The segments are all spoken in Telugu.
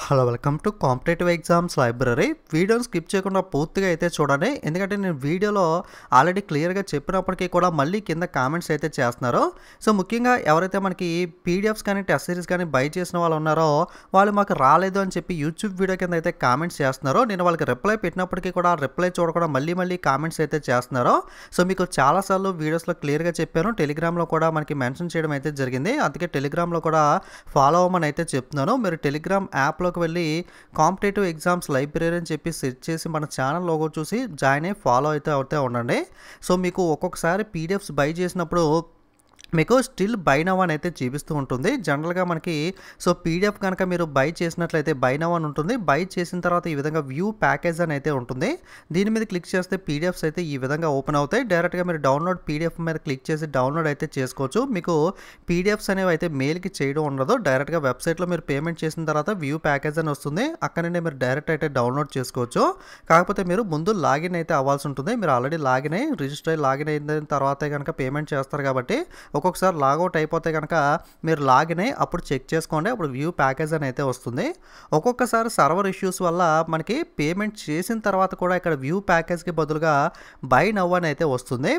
hello welcome to competitive exams library వీడియోని స్కిప్ చేయకుండా పూర్తిగా అయితే చూడండి ఎందుకంటే నేను వీడియోలో ఆల్రెడీ క్లియర్గా చెప్పినప్పటికీ కూడా మళ్ళీ కింద కామెంట్స్ అయితే చేస్తున్నారు సో ముఖ్యంగా ఎవరైతే మనకి పీడిఎఫ్స్ కానీ టెస్ట్ సిరీస్ కానీ బై చేసిన వాళ్ళు ఉన్నారో వాళ్ళు మాకు రాలేదు అని చెప్పి యూట్యూబ్ వీడియో కింద అయితే కామెంట్స్ చేస్తున్నారు నేను వాళ్ళకి రిప్లై పెట్టినప్పటికీ కూడా రిప్లై చూడకుండా మళ్ళీ మళ్ళీ కామెంట్స్ అయితే చేస్తున్నారు సో మీకు చాలాసార్లు వీడియోస్లో క్లియర్గా చెప్పాను టెలిగ్రామ్లో కూడా మనకి మెన్షన్ చేయడం అయితే జరిగింది అందుకే టెలిగ్రామ్లో కూడా ఫాలో అవ్వమని అయితే చెప్తున్నాను మీరు టెలిగ్రామ్ యాప్ యాప్లోకి వెళ్ళి కాంపిటేటివ్ ఎగ్జామ్స్ లైబ్రరీ అని చెప్పి సెర్చ్ చేసి మన ఛానల్ లోగో చూసి జాయిన్ అయ్యి ఫాలో అయితే అవుతే ఉండండి సో మీకు ఒక్కొక్కసారి పీడిఎఫ్స్ బై చేసినప్పుడు మీకు స్టిల్ నవ్ అని అయితే చూపిస్తూ ఉంటుంది జనరల్గా మనకి సో పీడిఎఫ్ కనుక మీరు బై చేసినట్లయితే నవ్ అని ఉంటుంది బై చేసిన తర్వాత ఈ విధంగా వ్యూ ప్యాకేజ్ అని అయితే ఉంటుంది దీని మీద క్లిక్ చేస్తే పీడిఎఫ్స్ అయితే ఈ విధంగా ఓపెన్ అవుతాయి డైరెక్ట్గా మీరు డౌన్లోడ్ పీడిఎఫ్ మీద క్లిక్ చేసి డౌన్లోడ్ అయితే చేసుకోవచ్చు మీకు పీడిఎఫ్స్ అనేవి అయితే మెయిల్కి చేయడం ఉండదు డైరెక్ట్గా వెబ్సైట్లో మీరు పేమెంట్ చేసిన తర్వాత వ్యూ ప్యాకేజ్ అని వస్తుంది అక్కడ నుండి మీరు డైరెక్ట్ అయితే డౌన్లోడ్ చేసుకోవచ్చు కాకపోతే మీరు ముందు లాగిన్ అయితే అవ్వాల్సి ఉంటుంది మీరు ఆల్రెడీ లాగిన్ అయ్యి రిజిస్టర్ అయ్యి లాగిన్ అయిన తర్వాతే కనుక పేమెంట్ చేస్తారు కాబట్టి ఒక్కొక్కసారి లాగౌట్ అయిపోతే కనుక మీరు లాగిన్ అయ్యి అప్పుడు చెక్ చేసుకోండి అప్పుడు వ్యూ ప్యాకేజ్ అని అయితే వస్తుంది ఒక్కొక్కసారి సర్వర్ ఇష్యూస్ వల్ల మనకి పేమెంట్ చేసిన తర్వాత కూడా ఇక్కడ వ్యూ ప్యాకేజ్కి బదులుగా బై నవ్ అని అయితే వస్తుంది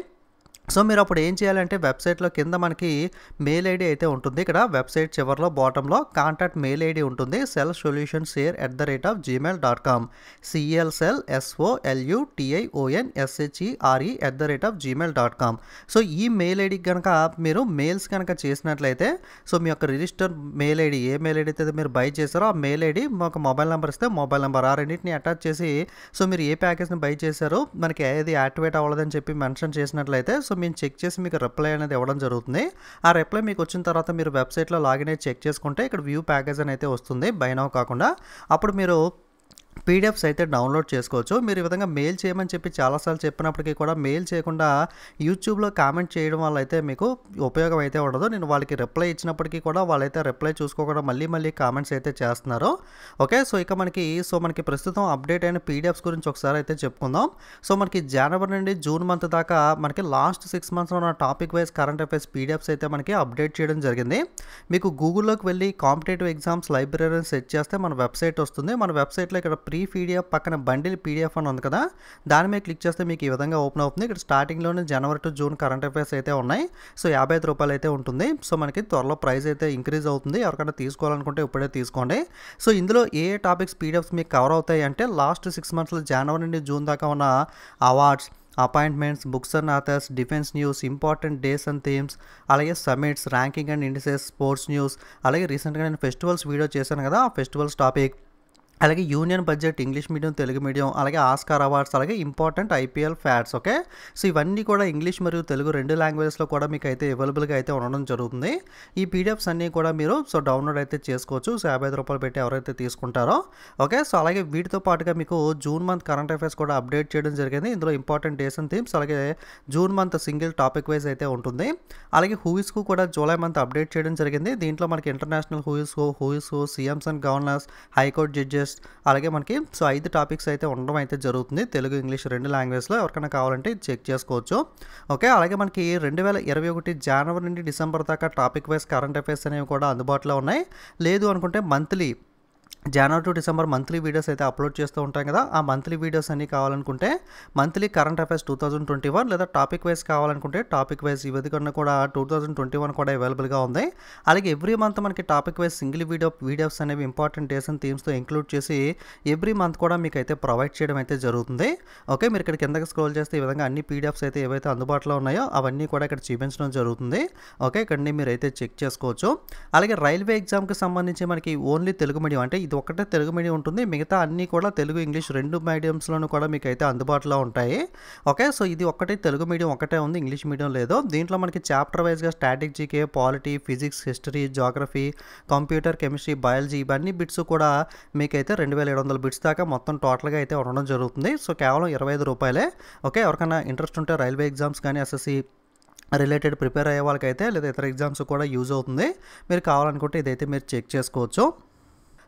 సో మీరు అప్పుడు ఏం చేయాలంటే వెబ్సైట్లో కింద మనకి మెయిల్ ఐడి అయితే ఉంటుంది ఇక్కడ వెబ్సైట్ చివరిలో బాటంలో కాంటాక్ట్ మెయిల్ ఐడి ఉంటుంది cell solution share at the rate of Gmail dot com CL cell ఎస్ఓఎల్యుటిఐఓఎన్ ఎస్హెచ్ఈఆర్ఈ at the rate of Gmail dot com so ఈ మెయిల్ ఐడికి కనుక మీరు మెయిల్స్ కనుక చేసినట్లయితే సో మీ యొక్క register mail ID A mail ID అయితే మీరు బై చేశారో ఆ మెయిల్ ఐడి మాకు మొబైల్ నెంబర్ ఇస్తే మొబైల్ నెంబర్ ఆ రెండింటిని అటాచ్ చేసి సో మీరు ఏ ప్యాకేజ్ని బై చేశారో మనకి ఏది యాక్టివేట్ అవ్వలేదని చెప్పి మెన్షన్ చేసినట్లయితే సో సో మేము చెక్ చేసి మీకు రిప్లై అనేది ఇవ్వడం జరుగుతుంది ఆ రిప్లై మీకు వచ్చిన తర్వాత మీరు వెబ్సైట్లో లాగిన్ అయితే చెక్ చేసుకుంటే ఇక్కడ వ్యూ ప్యాకేజ్ అని అయితే వస్తుంది బైనావ్ కాకుండా అప్పుడు మీరు పీడిఎఫ్స్ అయితే డౌన్లోడ్ చేసుకోవచ్చు మీరు ఈ విధంగా మెయిల్ చేయమని చెప్పి చాలాసార్లు చెప్పినప్పటికీ కూడా మెయిల్ చేయకుండా యూట్యూబ్లో కామెంట్ చేయడం వల్ల అయితే మీకు ఉపయోగం అయితే ఉండదు నేను వాళ్ళకి రిప్లై ఇచ్చినప్పటికీ కూడా వాళ్ళైతే రిప్లై చూసుకోకుండా మళ్ళీ మళ్ళీ కామెంట్స్ అయితే చేస్తున్నారు ఓకే సో ఇక మనకి సో మనకి ప్రస్తుతం అప్డేట్ అయిన పీడిఎఫ్స్ గురించి ఒకసారి అయితే చెప్పుకుందాం సో మనకి జనవరి నుండి జూన్ మంత్ దాకా మనకి లాస్ట్ సిక్స్ మంత్స్లో ఉన్న topic wise current affairs PDFs అయితే మనకి అప్డేట్ చేయడం జరిగింది మీకు గూగుల్లోకి వెళ్ళి కాంపిటేటివ్ ఎగ్జామ్స్ లైబ్రరీని సెట్ చేస్తే మన వెబ్సైట్ వస్తుంది మన వెబ్సైట్లో ఇక్కడ ప్రీ పీడిఎఫ్ పక్కన బండిల్ పీడిఎఫ్ అని ఉంది కదా దాని మీద క్లిక్ చేస్తే మీకు ఈ విధంగా ఓపెన్ అవుతుంది ఇక్కడ స్టార్టింగ్లోనే January to June current affairs అయితే ఉన్నాయి సో యాభై ఐదు రూపాయలు అయితే ఉంటుంది సో మనకి త్వరలో ప్రైస్ అయితే ఇంక్రీజ్ అవుతుంది ఎవరికైనా తీసుకోవాలనుకుంటే ఇప్పుడే తీసుకోండి సో ఇందులో ఏ టాపిక్స్ పీడిఎఫ్స్ మీకు కవర్ అవుతాయి అంటే లాస్ట్ సిక్స్ మంత్స్లో జనవరి నుండి జూన్ దాకా ఉన్న awards appointments books and authors defence news important days and themes అలాగే summits ranking and indices sports news అలాగే రీసెంట్గా నేను ఫెస్టివల్స్ వీడియో చేశాను కదా ఆ ఫెస్టివల్స్ టాపిక్ అలాగే union budget English medium Telugu medium అలాగే ఆస్కార్ అవార్డ్స్ అలాగే important IPL facts okay so ఇవన్నీ కూడా ఇంగ్లీష్ మరియు తెలుగు రెండు లాంగ్వేజెస్లో కూడా మీకు అయితే అవైలబుల్గా అయితే ఉండడం జరుగుతుంది ఈ పీడిఎఫ్స్ అన్నీ కూడా మీరు సో డౌన్లోడ్ అయితే చేసుకోవచ్చు సో యాభై ఐదు రూపాయలు పెట్టి ఎవరైతే తీసుకుంటారో ఓకే సో అలాగే వీటితో పాటుగా మీకు జూన్ మంత్ కరెంట్ అఫైర్స్ కూడా అప్డేట్ చేయడం జరిగింది ఇందులో ఇంపార్టెంట్ డేస్ అండ్ థీమ్స్ అలాగే June month single topic wise అయితే ఉంటుంది అలాగే హూయిస్కు కూడా జూలై మంత్ అప్డేట్ చేయడం జరిగింది దీంట్లో మనకి international who's who's CMs and governors high court judges just అలాగే మనకి సో ఐదు టాపిక్స్ అయితే ఉండడం అయితే జరుగుతుంది తెలుగు ఇంగ్లీష్ రెండు లాంగ్వేజ్లో ఎవరికైనా కావాలంటే చెక్ చేసుకోవచ్చు ఓకే అలాగే మనకి రెండు వేల ఇరవై ఒకటి జనవరి నుండి డిసెంబర్ దాకా టాపిక్ వైజ్ కరెంట్ అఫైర్స్ అనేవి కూడా అందుబాటులో ఉన్నాయి లేదు అనుకుంటే monthly January to December monthly videos అయితే అప్లోడ్ చేస్తూ ఉంటాం కదా ఆ మంత్లీ వీడియోస్ అన్నీ కావాలనుకుంటే monthly current affairs two thousand twenty one లేదా టాపిక్ వైజ్ కావాలనుకుంటే టాపిక్ వైజ్ ఇవి కన్నా కూడా టూ థౌజండ్ ట్వంటీ వన్ కూడా అవైలబుల్గా ఉంది అలాగే ఎవ్రీ మంత్ మనకి topic wise single video videos అనేవి ఇంపార్టెంట్ డేస్ అండ్ థీమ్స్తో ఇంక్లూడ్ చేసి ఎవ్రీ మంత్ కూడా మీకు అయితే ప్రొవైడ్ చేయడం అయితే జరుగుతుంది ఓకే మీరు ఇక్కడ కిందకి స్క్రోల్ చేస్తే ఈ విధంగా అన్ని పీడిఎఫ్స్ అయితే ఏవైతే అందుబాటులో ఉన్నాయో అవన్నీ కూడా ఇక్కడ చూపించడం జరుగుతుంది ఓకే ఇక్కడిని మీరు అయితే చెక్ చేసుకోవచ్చు అలాగే రైల్వే ఎగ్జామ్కి సంబంధించి మనకి ఓన్లీ తెలుగు మీడియం అంటే ఇది ఒకటే తెలుగు మీడియం ఉంటుంది మిగతా అన్నీ కూడా తెలుగు ఇంగ్లీష్ రెండు మీడియంస్లోనూ కూడా మీకు అయితే అందుబాటులో ఉంటాయి ఓకే సో ఇది ఒకటే తెలుగు మీడియం ఒకటే ఉంది ఇంగ్లీష్ మీడియం లేదు దీంట్లో మనకి చాప్టర్ వైజ్గా static GK polity physics history geography computer chemistry biology ఇవన్నీ బిట్స్ కూడా మీకైతే రెండు వేల ఏడు వందల బిట్స్ దాకా మొత్తం టోటల్గా అయితే ఉండడం జరుగుతుంది సో కేవలం ఇరవై ఐదు రూపాయలే ఓకే ఎవరికైనా ఇంట్రెస్ట్ ఉంటే రైల్వే ఎగ్జామ్స్ కానీ ఎస్ఎస్సి రిలేటెడ్ ప్రిపేర్ అయ్యే వాళ్ళకైతే లేదా ఇతర ఎగ్జామ్స్ కూడా యూజ్ అవుతుంది మీరు కావాలనుకుంటే ఇదైతే మీరు చెక్ చేసుకోవచ్చు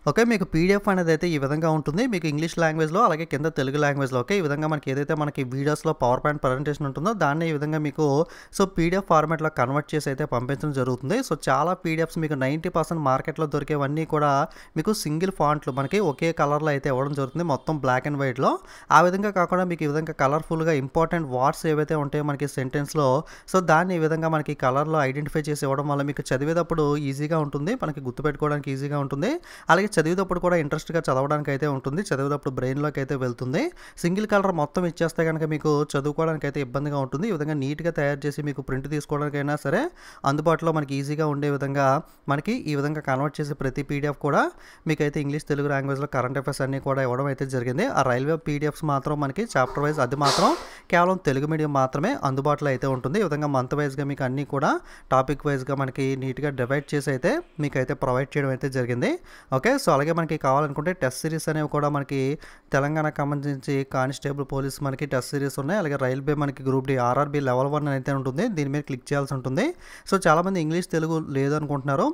ఓకే మీకు పీడిఎఫ్ అనేది అయితే ఈ విధంగా ఉంటుంది మీకు ఇంగ్లీష్ లాంగ్వేజ్లో అలాగే కింద తెలుగు లాంగ్వేజ్లో ఓకే ఈ విధంగా మనకి ఏదైతే మనకి వీడియోస్లో పవర్ పాయింట్ ప్రజెంటేషన్ ఉంటుందో దాన్ని ఈ విధంగా మీకు సో పీడిఎఫ్ ఫార్మాట్లో కన్వర్ట్ చేసి అయితే పంపించడం జరుగుతుంది సో చాలా పీడిఎఫ్స్ మీకు నైంటీ పర్సెంట్ మార్కెట్లో దొరికేవన్నీ కూడా మీకు సింగిల్ ఫాంట్లు మనకి ఒకే కలర్లో అయితే ఇవ్వడం జరుగుతుంది మొత్తం బ్లాక్ అండ్ వైట్లో ఆ విధంగా కాకుండా మీకు ఈ విధంగా కలర్ఫుల్గా ఇంపార్టెంట్ వర్డ్స్ ఏవైతే ఉంటాయో మనకి సెంటెన్స్లో సో దాన్ని ఈ విధంగా మనకి కలర్లో ఐడెంటిఫై చేసి ఇవ్వడం వల్ల మీకు చదివేటప్పుడు ఈజీగా ఉంటుంది మనకి గుర్తుపెట్టుకోవడానికి ఈజీగా ఉంటుంది అలాగే చదివేటప్పుడు కూడా ఇంట్రెస్ట్గా చదవడానికి అయితే ఉంటుంది చదివేటప్పుడు బ్రెయిన్లోకి అయితే వెళ్తుంది సింగిల్ కలర్ మొత్తం ఇచ్చేస్తే కనుక మీకు చదువుకోవడానికి అయితే ఇబ్బందిగా ఉంటుంది ఈ విధంగా నీట్గా తయారు చేసి మీకు ప్రింట్ తీసుకోవడానికైనా సరే అందుబాటులో మనకి ఈజీగా ఉండే విధంగా మనకి ఈ విధంగా కన్వర్ట్ చేసే ప్రతి పీడిఎఫ్ కూడా మీకైతే ఇంగ్లీష్ తెలుగు లాంగ్వేజ్లో కరెంట్ అఫేర్స్ అన్నీ కూడా ఇవ్వడం అయితే జరిగింది ఆ రైల్వే పీడిఎఫ్స్ మాత్రం మనకి చాప్టర్ వైజ్ అది మాత్రం కేవలం తెలుగు మీడియం మాత్రమే అందుబాటులో అయితే ఉంటుంది ఈ విధంగా మంత్ వైజ్గా మీకు అన్నీ కూడా టాపిక్ వైజ్గా మనకి నీట్గా డివైడ్ చేసి అయితే మీకైతే ప్రొవైడ్ చేయడం అయితే జరిగింది ఓకే సో అలాగే మనకి కావాలనుకుంటే టెస్ట్ సిరీస్ అనేవి కూడా మనకి తెలంగాణకు సంబంధించి కానిస్టేబుల్ పోలీస్ మనకి టెస్ట్ సిరీస్ ఉన్నాయి అలాగే రైల్వే మనకి group D RRB level one అయితే ఉంటుంది దీని మీద క్లిక్ చేయాల్సి ఉంటుంది సో చాలామంది ఇంగ్లీష్ తెలుగు లేదు అనుకుంటున్నారు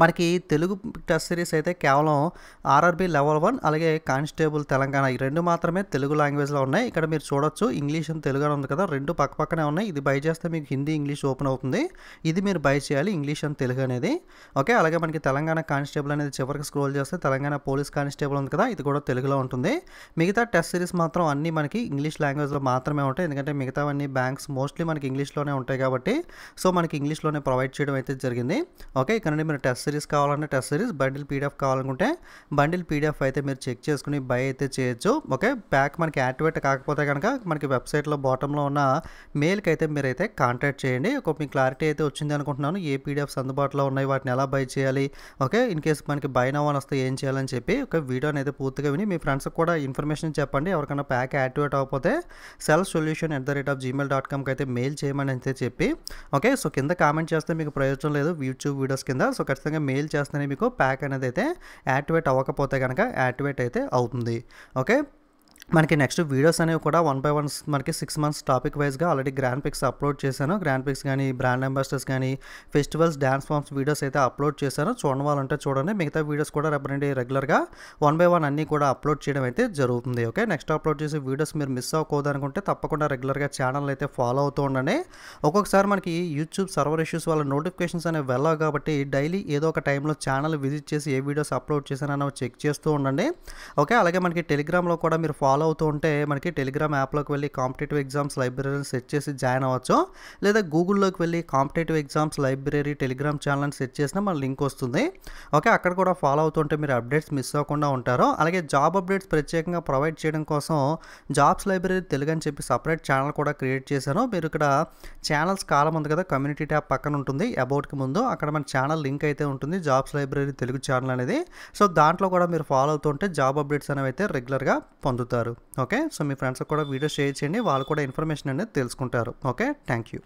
మనకి తెలుగు టెస్ట్ సిరీస్ అయితే కేవలం ఆర్ఆర్బి లెవెల్ వన్ అలాగే కానిస్టేబుల్ తెలంగాణ ఈ రెండు మాత్రమే తెలుగు లాంగ్వేజ్లో ఉన్నాయి ఇక్కడ మీరు చూడొచ్చు ఇంగ్లీష్ అని తెలుగు అని ఉంది కదా రెండు పక్క పక్కనే ఉన్నాయి ఇది బై చేస్తే మీకు హిందీ ఇంగ్లీష్ ఓపెన్ అవుతుంది ఇది మీరు బై చేయాలి ఇంగ్లీష్ అని తెలుగు అనేది ఓకే అలాగే మనకి తెలంగాణ కానిస్టేబుల్ అనేది చివరికి స్క్రోల్ చేస్తే తెలంగాణ పోలీస్ కానిస్టేబుల్ ఉంది కదా ఇది కూడా తెలుగులో ఉంటుంది మిగతా టెస్ట్ సిరీస్ మాత్రం అన్నీ మనకి ఇంగ్లీష్ లాంగ్వేజ్లో మాత్రమే ఉంటాయి ఎందుకంటే మిగతావన్నీ బ్యాంక్స్ మోస్ట్లీ మనకి ఇంగ్లీష్లోనే ఉంటాయి కాబట్టి సో మనకి ఇంగ్లీష్లోనే ప్రొవైడ్ చేయడం అయితే జరిగింది ఓకే ఇక్కడ మీరు టెస్ట్ టెస్ట్ సిరీస్ కావాలంటే టెస్ట్ సిరీస్ బండిల్ పీడిఎఫ్ కావాలనుకుంటే బండిల్ పీడిఎఫ్ అయితే మీరు చెక్ చేసుకుని బై అయితే చేయొచ్చు ఓకే ప్యాక్ మనకి యాక్టివేట్ కాకపోతే కనుక మనకి వెబ్సైట్లో బాటంలో ఉన్న మెయిల్కి అయితే మీరు అయితే కాంటాక్ట్ చేయండి ఒక మీ క్లారిటీ అయితే వచ్చింది అనుకుంటున్నాను ఏ పీడిఎఫ్స్ అందుబాటులో ఉన్నాయి వాటిని ఎలా బై చేయాలి ఓకే ఇన్ కేసు మనకి బై నవ్వని వస్తే ఏం చేయాలని చెప్పి ఒక వీడియో అయితే పూర్తిగా విని మీ ఫ్రెండ్స్కి కూడా ఇన్ఫర్మేషన్ చెప్పండి ఎవరికైనా ప్యాక్ యాక్టివేట్ అవ్వకపోతే self solution at the rate of Gmail dot కామ్కి అయితే మెయిల్ చేయమని అయితే చెప్పి ఓకే సో కింద కామెంట్ చేస్తే మీకు ప్రయోజనం లేదు యూట్యూబ్ వీడియోస్ కింద సో ఖచ్చితంగా ఖచ్చితంగా మెయిల్ చేస్తేనే మీకు ప్యాక్ అనేది అయితే యాక్టివేట్ అవ్వకపోతే కనుక యాక్టివేట్ అయితే అవుతుంది ఓకే మనకి నెక్స్ట్ వీడియోస్ అనేవి కూడా వన్ బై వన్ మనకి సిక్స్ మంత్స్ టాపిక్ వైజ్గా ఆల్రెడీ గ్రాండ్ పిక్స్ అప్లోడ్ చేశాను గ్రాండ్ పిక్స్ కానీ బ్రాండ్ అంబాసిడర్స్ కానీ ఫెస్టివల్స్ డ్యాన్స్ ఫామ్స్ వీడియోస్ అయితే అప్లోడ్ చేశాను చూడని వాళ్ళంటే చూడండి మిగతా వీడియోస్ కూడా రేపు రెగ్యులర్గా వన్ బై వన్ అన్నీ కూడా అప్లోడ్ చేయడం అయితే జరుగుతుంది ఓకే నెక్స్ట్ అప్లోడ్ చేసే వీడియోస్ మీరు మిస్ అవ్వకూడదు అనుకుంటే తప్పకుండా రెగ్యులర్గా ఛానల్ అయితే ఫాలో అవుతూ ఉండండి ఒక్కొక్కసారి మనకి యూట్యూబ్ సర్వర్ ఇష్యూస్ వాళ్ళ నోటిఫికేషన్స్ అనేవి వెళ్ళవు కాబట్టి డైలీ ఏదో ఒక టైంలో ఛానల్ విజిట్ చేసి ఏ వీడియోస్ అప్లోడ్ చేశానో చెక్ చేస్తూ ఉండండి ఓకే అలాగే మనకి టెలిగ్రామ్లో కూడా మీరు ఫాలో ఫాలో అవుతూ ఉంటే మనకి టెలిగ్రామ్ యాప్లోకి వెళ్ళి కాంపిటేటివ్ ఎగ్జామ్స్ లైబ్రరీని సెట్ చేసి జాయిన్ అవ్వచ్చు లేదా గూగుల్లోకి వెళ్ళి కాంపిటేటివ్ ఎగ్జామ్స్ లైబ్రరీ టెలిగ్రామ్ ఛానల్ని సెట్ చేసినా మన లింక్ వస్తుంది ఓకే అక్కడ కూడా ఫాలో ఉంటే మీరు అప్డేట్స్ మిస్ అవ్వకుండా ఉంటారు అలాగే జాబ్ అప్డేట్స్ ప్రత్యేకంగా ప్రొవైడ్ చేయడం కోసం జాబ్స్ లైబ్రరీ తెలుగు అని చెప్పి సపరేట్ ఛానల్ కూడా క్రియేట్ చేశాను మీరు ఇక్కడ ఛానల్స్ కాలం ఉంది కదా కమ్యూనిటీ ట్యాబ్ పక్కన ఉంటుంది అబౌట్కి ముందు అక్కడ మన ఛానల్ లింక్ అయితే ఉంటుంది జాబ్స్ లైబ్రరీ తెలుగు ఛానల్ అనేది సో దాంట్లో కూడా మీరు ఫాలో అవుతుంటే జాబ్ అప్డేట్స్ అనేవి అయితే రెగ్యులర్గా పొందుతారు ఉంటారు ఓకే సో మీ ఫ్రెండ్స్కి కూడా వీడియో షేర్ చేయండి వాళ్ళు కూడా ఇన్ఫర్మేషన్ అనేది తెలుసుకుంటారు ఓకే థ్యాంక్ యూ